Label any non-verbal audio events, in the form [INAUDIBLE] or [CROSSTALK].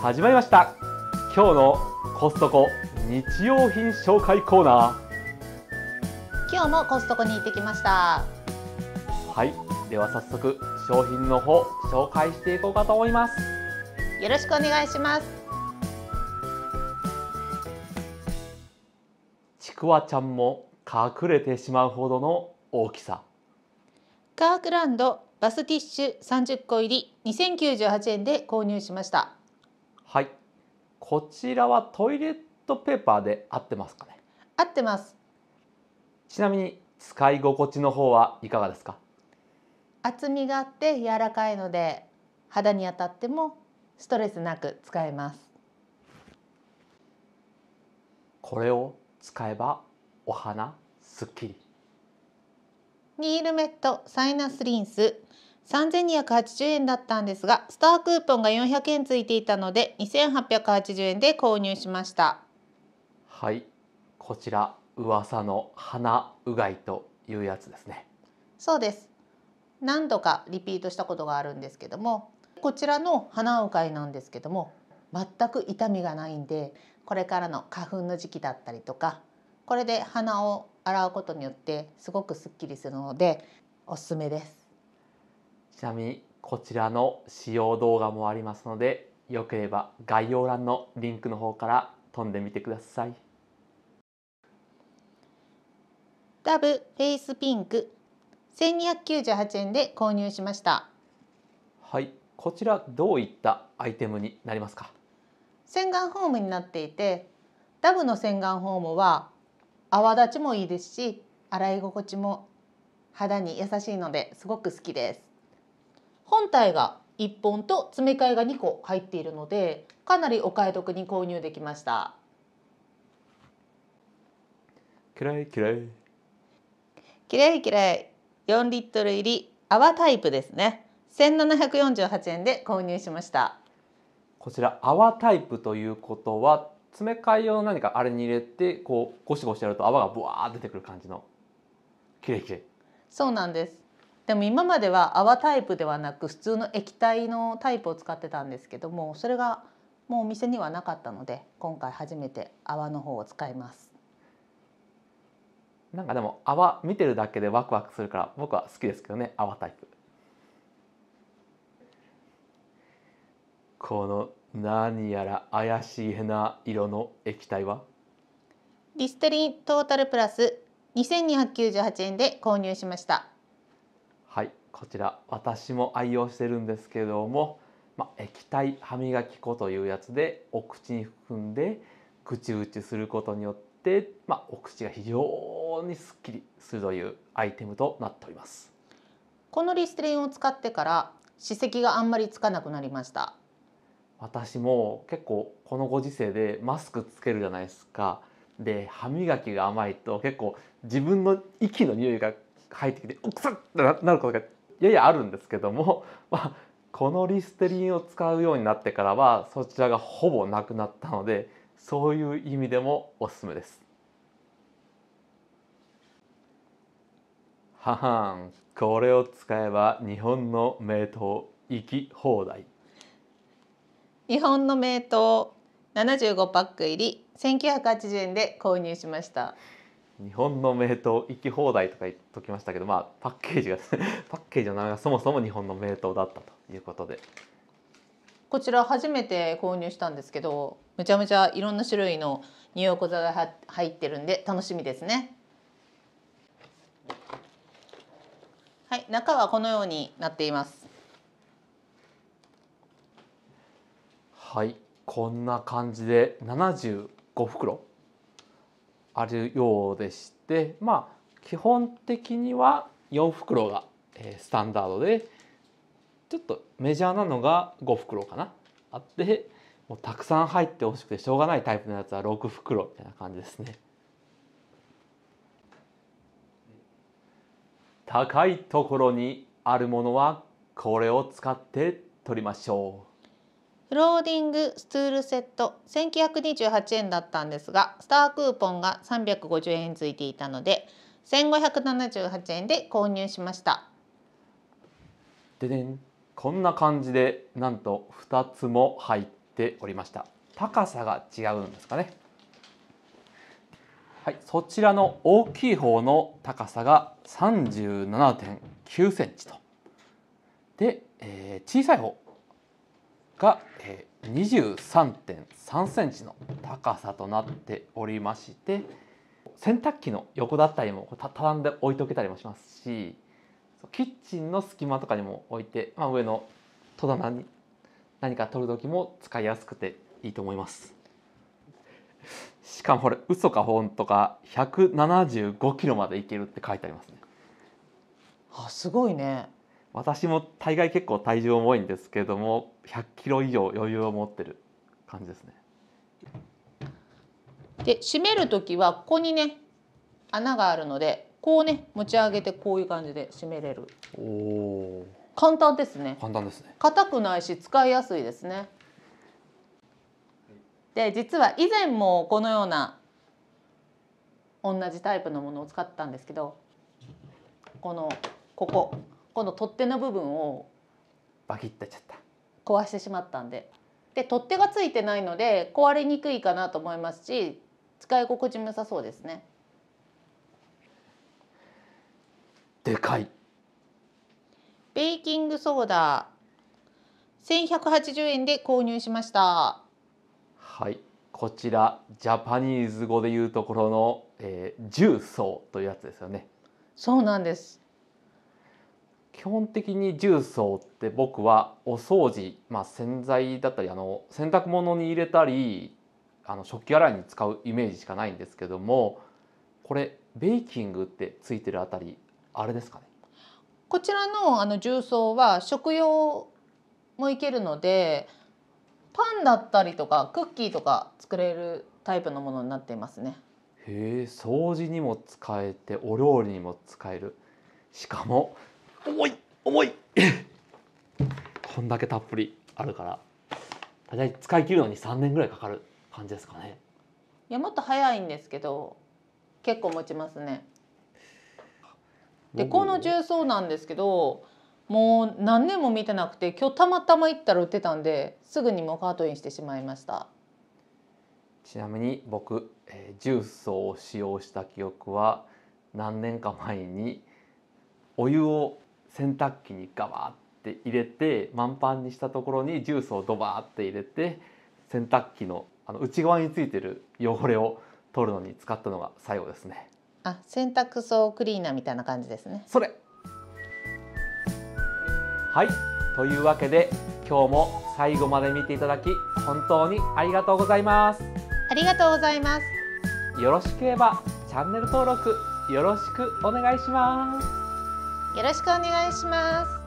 始まりました今日のコストコ日用品紹介コーナー今日もコストコに行ってきましたはいでは早速商品の方紹介していこうかと思いますよろしくお願いしますちくわちゃんも隠れてしまうほどの大きさカークランドバスティッシュ30個入り2098円で購入しましたはいこちらはトイレットペーパーで合ってますかね合ってますちなみに使い心地の方はいかがですか厚みがあって柔らかいので肌に当たってもストレスなく使えますこれを使えばお花すっきりニールメットサイナスリンス3280円だったんですがスタークーポンが400円ついていたので2880円で購入しましたはいこちら噂の花うがいというやつですねそうです何度かリピートしたことがあるんですけどもこちらの花うがいなんですけども全く痛みがないんでこれからの花粉の時期だったりとかこれで鼻を洗うことによってすごくすっきりするのでおすすめですちなみにこちらの使用動画もありますのでよければ概要欄のリンクの方から飛んでみてくださいダブフェイスピンク1298円で購入しましたはいこちらどういったアイテムになりますか洗顔フォームになっていてダブの洗顔フォームは泡立ちもいいですし洗い心地も肌に優しいのですごく好きです本体が1本と詰め替えが2個入っているのでかなりお買い得に購入できました嫌い嫌い嫌い嫌い4リットル入り泡タイプですね1748円で購入しましたこちら泡タイプということは詰め替え用の何かあれに入れてこうゴシゴシやると泡がブワー出てくる感じのきれいきれいそうなんですでも今までは泡タイプではなく普通の液体のタイプを使ってたんですけどもそれがもうお店にはなかったので今回初めて泡の方を使いますなんかでも泡見てるだけでワクワクするから僕は好きですけどね泡タイプこの何やら怪しいな色の液体はリステリントータルプラス2298円で購入しましたこちら私も愛用してるんですけども、まあ、液体歯磨き粉というやつでお口に含んでぐちぐちすることによって、まあ、お口が非常にすっきりするというアイテムとなっておりますこのリステリンを使ってから歯石があんまりつかなくなりました私も結構このご時世でマスクつけるじゃないですかで歯磨きが甘いと結構自分の息の匂いが入ってきてうくさっとなることがややあるんですけども、[LAUGHS] まあ、このリステリンを使うようになってからはそちらがほぼなくなったのでそういう意味でもおすすめです。ははんこれを使えば日本の名刀行き放題日本の名湯75パック入り1980円で購入しました。日本の名刀行き放題とか言っときましたけど、まあ、パッケージが [LAUGHS] パッケージの名前がそもそも日本の名刀だったということでこちら初めて購入したんですけどむちゃむちゃいろんな種類の入浴剤が入ってるんで楽しみですねはい中はこのようになっていますはいこんな感じで75袋あるようでしてまあ基本的には4袋が、えー、スタンダードでちょっとメジャーなのが5袋かなあってもうたくさん入ってほしくてしょうがないタイプのやつは6袋みたいな感じですね。高いところにあるものはこれを使って取りましょう。フローディングスツールセット1928円だったんですがスタークーポンが350円付いていたので1578円で購入しましたででんこんな感じでなんと2つも入っておりました高さが違うんですかねはい、そちらの大きい方の高さが37.9センチとで、えー、小さい方が、え23.3センチの高さとなっておりまして洗濯機の横だったりもた畳んで置いとけたりもしますしキッチンの隙間とかにも置いて、まあ、上の戸棚に何か取る時も使いやすくていいと思います。しかもこれ嘘か本当か175キロまでいけるって書いてありますね。あすごいね。私も大概結構体重重いんですけども100キロ以上余裕を持ってる感じですね。で締める時はここにね穴があるのでこうね持ち上げてこういう感じで締めれる。お簡単ですね。簡単ですね。硬くないし使いやすいですね。で実は以前もこのような同じタイプのものを使ったんですけどこのこここの取っ手の部分をバキッとちゃった壊してしまったんでで取っ手がついてないので壊れにくいかなと思いますし使い心地も良さそうですねでかいベーキングソーダ1180円で購入しましたはいこちらジャパニーズ語で言うところの、えー、重曹というやつですよねそうなんです基本的に重曹って僕はお掃除、まあ、洗剤だったりあの洗濯物に入れたりあの食器洗いに使うイメージしかないんですけどもこれベーキングってついてるあたりあれですかねこちらのあの重曹は食用もいけるのでパンだったりとかクッキーとか作れるタイプのものになっていますね。へえ掃除にも使えてお料理にも使えるしかも重い重い [LAUGHS] こんだけたっぷりあるから大体使い切るのに3年ぐらいかかる感じですかねいやもっと早いんですけど結構持ちますねでこの重曹なんですけどもう何年も見てなくて今日たまたま行ったら売ってたんですぐにもカートインしてしまいましたちなみに僕、えー、重曹を使用した記憶は何年か前にお湯を洗濯機にガバーって入れて満パンにしたところにジュースをドバーって入れて洗濯機のあの内側についてる汚れを取るのに使ったのが最後ですね。あ、洗濯槽クリーナーみたいな感じですね。それ。はい、というわけで今日も最後まで見ていただき本当にありがとうございます。ありがとうございます。よろしければチャンネル登録よろしくお願いします。よろしくお願いします